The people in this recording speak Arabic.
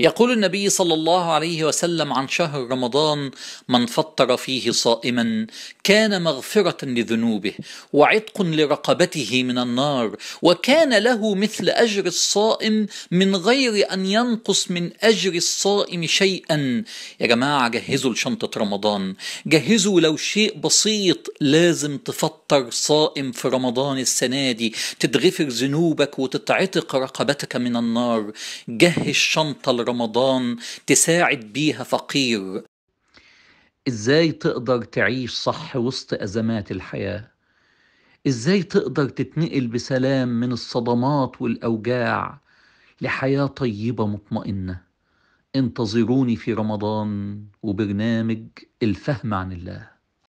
يقول النبي صلى الله عليه وسلم عن شهر رمضان من فطر فيه صائما كان مغفره لذنوبه وعتق لرقبته من النار وكان له مثل اجر الصائم من غير ان ينقص من اجر الصائم شيئا يا جماعه جهزوا لشنطه رمضان جهزوا لو شيء بسيط لازم تفطر صائم في رمضان السنه دي تتغفر ذنوبك وتتعتق رقبتك من النار جهز شنطه رمضان تساعد بيها فقير ازاي تقدر تعيش صح وسط ازمات الحياه ازاي تقدر تتنقل بسلام من الصدمات والاوجاع لحياه طيبه مطمئنه انتظروني في رمضان وبرنامج الفهم عن الله